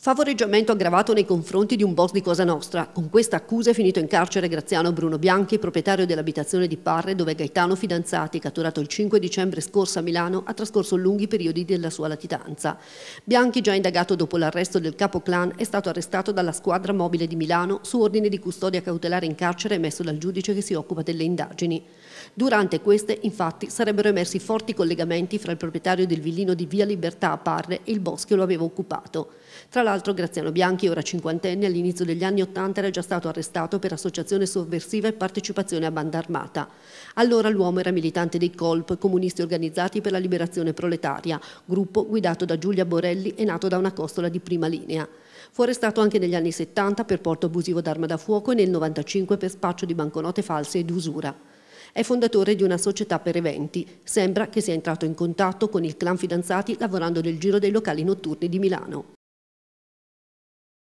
Favoreggiamento aggravato nei confronti di un boss di Cosa Nostra. Con questa accusa è finito in carcere Graziano Bruno Bianchi, proprietario dell'abitazione di Parre, dove Gaetano Fidanzati, catturato il 5 dicembre scorso a Milano, ha trascorso lunghi periodi della sua latitanza. Bianchi, già indagato dopo l'arresto del capo clan, è stato arrestato dalla squadra mobile di Milano su ordine di custodia cautelare in carcere emesso dal giudice che si occupa delle indagini. Durante queste, infatti, sarebbero emersi forti collegamenti fra il proprietario del villino di Via Libertà a Parre e il boss che lo aveva occupato. Tra l'altro Graziano Bianchi, ora cinquantenne, all'inizio degli anni Ottanta era già stato arrestato per associazione sovversiva e partecipazione a banda armata. Allora l'uomo era militante dei COLP, comunisti organizzati per la liberazione proletaria, gruppo guidato da Giulia Borelli e nato da una costola di prima linea. Fu arrestato anche negli anni 70 per porto abusivo d'arma da fuoco e nel 95 per spaccio di banconote false ed usura. È fondatore di una società per eventi. Sembra che sia entrato in contatto con il clan fidanzati lavorando nel giro dei locali notturni di Milano.